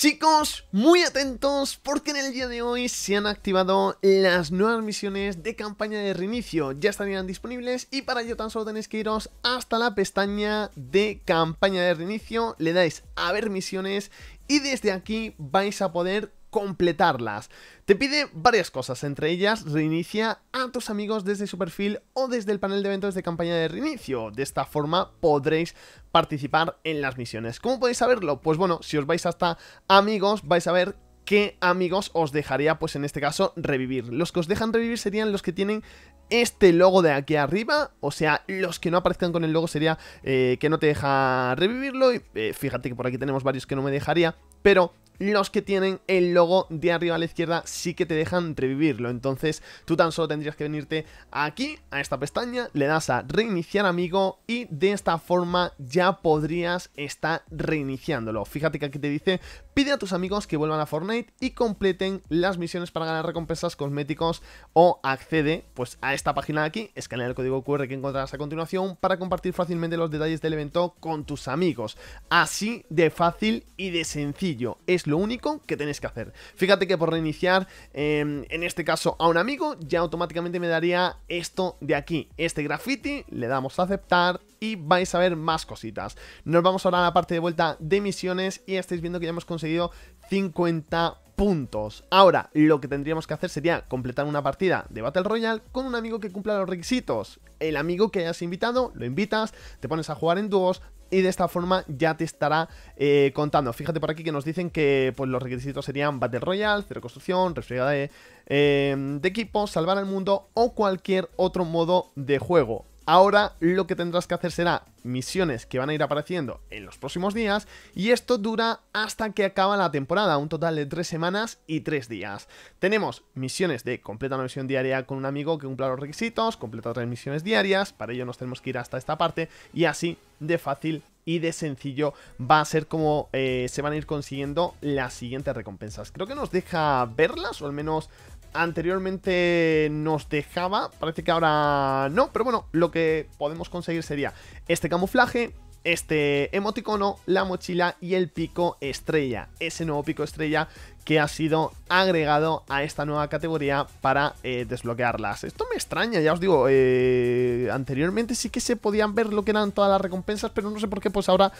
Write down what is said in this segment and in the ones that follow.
Chicos, muy atentos porque en el día de hoy se han activado las nuevas misiones de campaña de reinicio. Ya estarían disponibles y para ello tan solo tenéis que iros hasta la pestaña de campaña de reinicio, le dais a ver misiones y desde aquí vais a poder completarlas. Te pide varias cosas, entre ellas reinicia a tus amigos desde su perfil o desde el panel de eventos de campaña de reinicio. De esta forma podréis participar en las misiones. ¿Cómo podéis saberlo? Pues bueno, si os vais hasta amigos vais a ver qué amigos os dejaría, pues en este caso, revivir. Los que os dejan revivir serían los que tienen este logo de aquí arriba, o sea, los que no aparezcan con el logo sería eh, que no te deja revivirlo, y eh, fíjate que por aquí tenemos varios que no me dejaría, pero los que tienen el logo de arriba a la izquierda sí que te dejan entrevivirlo Entonces tú tan solo tendrías que venirte aquí, a esta pestaña, le das a reiniciar amigo y de esta forma ya podrías estar reiniciándolo. Fíjate que aquí te dice, pide a tus amigos que vuelvan a Fortnite y completen las misiones para ganar recompensas, cosméticos o accede pues a esta página de aquí, escanea el código QR que encontrarás a continuación para compartir fácilmente los detalles del evento con tus amigos. Así de fácil y de sencillo. Es lo único que tenéis que hacer. Fíjate que por reiniciar, em, en este caso a un amigo, ya automáticamente me daría esto de aquí, este graffiti, le damos a aceptar y vais a ver más cositas. Nos vamos ahora a la parte de vuelta de misiones y estáis viendo que ya hemos conseguido 50 puntos. Ahora, lo que tendríamos que hacer sería completar una partida de Battle Royale con un amigo que cumpla los requisitos. El amigo que hayas invitado, lo invitas, te pones a jugar en dúos, y de esta forma ya te estará eh, contando. Fíjate por aquí que nos dicen que pues, los requisitos serían Battle Royale, reconstrucción, construcción, eh, de, equipo, salvar al mundo o cualquier otro modo de juego. Ahora lo que tendrás que hacer será misiones que van a ir apareciendo en los próximos días y esto dura hasta que acaba la temporada, un total de tres semanas y tres días. Tenemos misiones de completa una misión diaria con un amigo que cumpla los requisitos, completa otras misiones diarias, para ello nos tenemos que ir hasta esta parte y así de fácil y de sencillo va a ser como eh, se van a ir consiguiendo las siguientes recompensas. Creo que nos deja verlas o al menos anteriormente nos dejaba, parece que ahora no, pero bueno, lo que podemos conseguir sería este camuflaje, este emoticono, la mochila y el pico estrella. Ese nuevo pico estrella que ha sido agregado a esta nueva categoría para eh, desbloquearlas. Esto me extraña, ya os digo, eh, anteriormente sí que se podían ver lo que eran todas las recompensas, pero no sé por qué pues ahora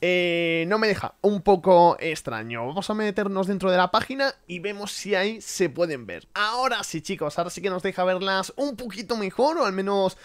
eh, no me deja un poco extraño. Vamos a meternos dentro de la página y vemos si ahí se pueden ver. Ahora sí chicos, ahora sí que nos deja verlas un poquito mejor o al menos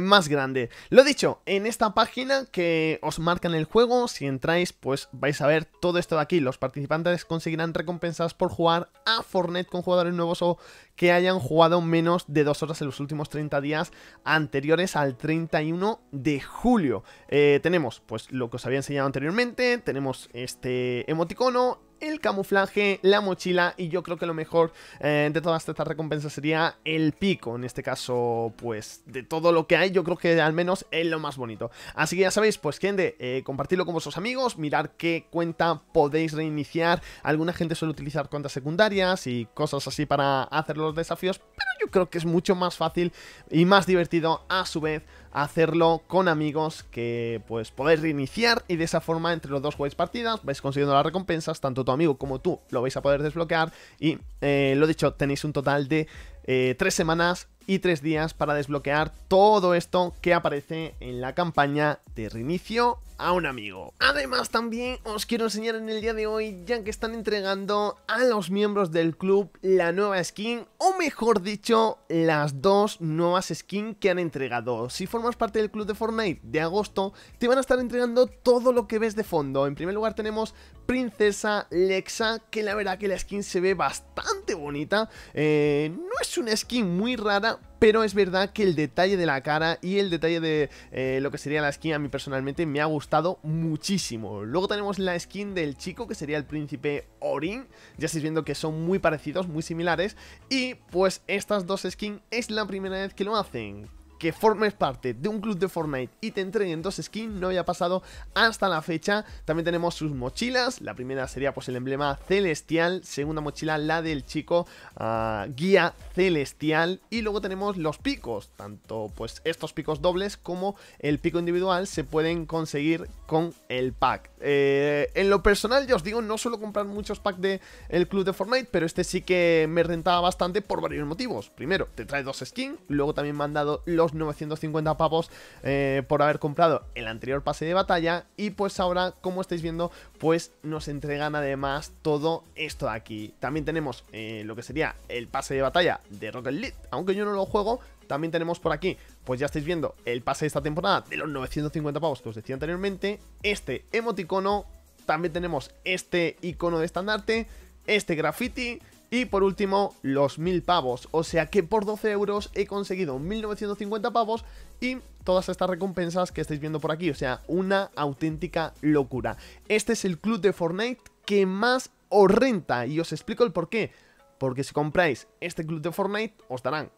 más grande. Lo dicho, en esta página que os marcan el juego, si entráis pues vais a ver todo esto de aquí. Los participantes conseguirán compensadas por jugar a Fortnite con jugadores nuevos o que hayan jugado menos de dos horas en los últimos 30 días anteriores al 31 de julio. Eh, tenemos pues lo que os había enseñado anteriormente, tenemos este emoticono el camuflaje, la mochila y yo creo que lo mejor eh, de todas estas recompensas sería el pico, en este caso pues de todo lo que hay yo creo que al menos es lo más bonito. Así que ya sabéis pues gente, eh, compartirlo con vuestros amigos, mirar qué cuenta podéis reiniciar, alguna gente suele utilizar cuentas secundarias y cosas así para hacer los desafíos, pero yo creo que es mucho más fácil y más divertido a su vez hacerlo con amigos que pues podéis reiniciar y de esa forma entre los dos jueves partidas, vais consiguiendo las recompensas, tanto tu amigo como tú lo vais a poder desbloquear y eh, lo dicho, tenéis un total de eh, tres semanas y tres días para desbloquear todo esto que aparece en la campaña de reinicio a un amigo. Además también os quiero enseñar en el día de hoy ya que están entregando a los miembros del club la nueva skin o mejor dicho las dos nuevas skins que han entregado. Si formas parte del club de Fortnite de agosto te van a estar entregando todo lo que ves de fondo. En primer lugar tenemos Princesa Lexa que la verdad que la skin se ve bastante bonita. Eh, no es una skin muy rara pero es verdad que el detalle de la cara y el detalle de eh, lo que sería la skin a mí personalmente me ha gustado muchísimo. Luego tenemos la skin del chico que sería el príncipe Orin. Ya estáis viendo que son muy parecidos, muy similares. Y pues estas dos skins es la primera vez que lo hacen que formes parte de un club de Fortnite y te entreguen dos skins no había pasado hasta la fecha. También tenemos sus mochilas. La primera sería pues el emblema celestial. Segunda mochila la del chico ah, guía celestial. Y luego tenemos los picos. Tanto pues estos picos dobles como el pico individual se pueden conseguir con el pack. Eh, en lo personal ya os digo, no suelo comprar muchos packs del el club de Fortnite, pero este sí que me rentaba bastante por varios motivos. Primero, te trae dos skins. Luego también me han dado los 950 pavos eh, por haber comprado el anterior pase de batalla. Y pues ahora, como estáis viendo, pues nos entregan además todo esto de aquí. También tenemos eh, lo que sería el pase de batalla de Rocket League, aunque yo no lo juego, también tenemos por aquí, pues ya estáis viendo el pase de esta temporada de los 950 pavos que os decía anteriormente, este emoticono, también tenemos este icono de estandarte, este graffiti y por último, los 1000 pavos, o sea que por 12 euros he conseguido 1950 pavos y todas estas recompensas que estáis viendo por aquí, o sea, una auténtica locura. Este es el club de Fortnite que más os renta y os explico el por qué. Porque si compráis este club de Fortnite, os darán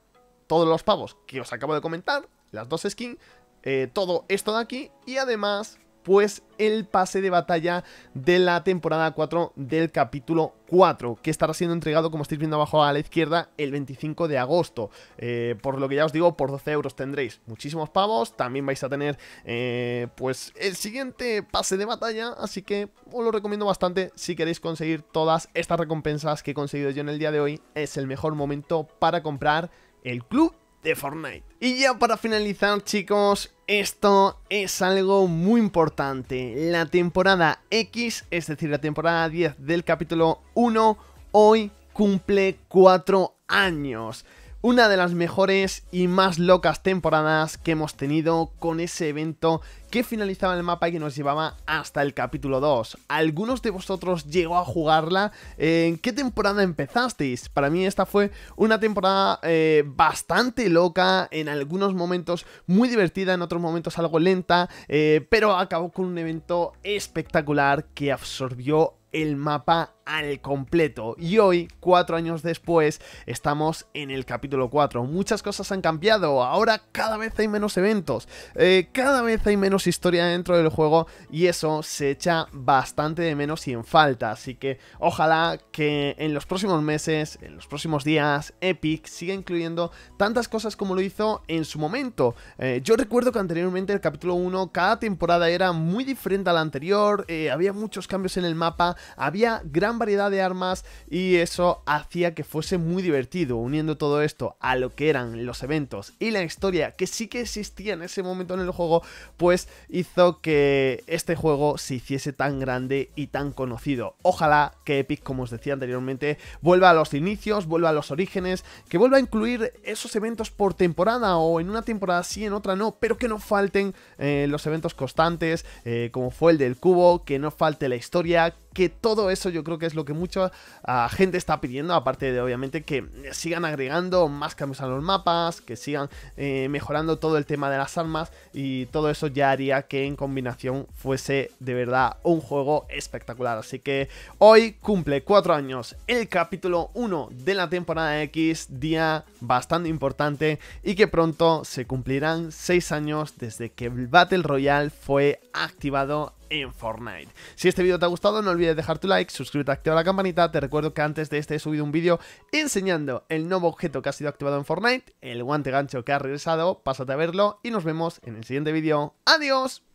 todos los pavos que os acabo de comentar, las dos skins, eh, todo esto de aquí y además pues el pase de batalla de la temporada 4 del capítulo 4, que estará siendo entregado, como estáis viendo abajo a la izquierda, el 25 de agosto. Eh, por lo que ya os digo, por 12 euros tendréis muchísimos pavos. También vais a tener, eh, pues, el siguiente pase de batalla. Así que os lo recomiendo bastante si queréis conseguir todas estas recompensas que he conseguido yo en el día de hoy. Es el mejor momento para comprar el club de Fortnite. Y ya para finalizar chicos, esto es algo muy importante. La temporada X, es decir, la temporada 10 del capítulo 1, hoy cumple 4 años una de las mejores y más locas temporadas que hemos tenido con ese evento que finalizaba el mapa y que nos llevaba hasta el capítulo 2. ¿Algunos de vosotros llegó a jugarla? ¿En qué temporada empezasteis? Para mí esta fue una temporada eh, bastante loca, en algunos momentos muy divertida, en otros momentos algo lenta, eh, pero acabó con un evento espectacular que absorbió el mapa al completo. Y hoy, cuatro años después, estamos en el capítulo 4. Muchas cosas han cambiado, ahora cada vez hay menos eventos, eh, cada vez hay menos historia dentro del juego y eso se echa bastante de menos y en falta. Así que ojalá que en los próximos meses, en los próximos días, Epic siga incluyendo tantas cosas como lo hizo en su momento. Eh, yo recuerdo que anteriormente el capítulo 1, cada temporada era muy diferente a la anterior, eh, había muchos cambios en el mapa, había gran variedad de armas y eso hacía que fuese muy divertido, uniendo todo esto a lo que eran los eventos y la historia que sí que existía en ese momento en el juego, pues hizo que este juego se hiciese tan grande y tan conocido. Ojalá que Epic, como os decía anteriormente, vuelva a los inicios, vuelva a los orígenes, que vuelva a incluir esos eventos por temporada o en una temporada sí, en otra no, pero que no falten eh, los eventos constantes, eh, como fue el del cubo, que no falte la historia, que todo eso yo creo que es lo que mucha ah, gente está pidiendo, aparte de obviamente que sigan agregando más cambios a los mapas, que sigan eh, mejorando todo el tema de las armas y todo eso ya haría que en combinación fuese de verdad un juego espectacular. Así que hoy cumple cuatro años el capítulo 1 de la temporada X, día bastante importante y que pronto se cumplirán seis años desde que el Battle Royale fue activado en Fortnite. Si este vídeo te ha gustado, no olvides dejar tu like, suscríbete, activa la campanita. Te recuerdo que antes de este he subido un vídeo enseñando el nuevo objeto que ha sido activado en Fortnite, el guante gancho que ha regresado. Pásate a verlo y nos vemos en el siguiente vídeo. ¡Adiós!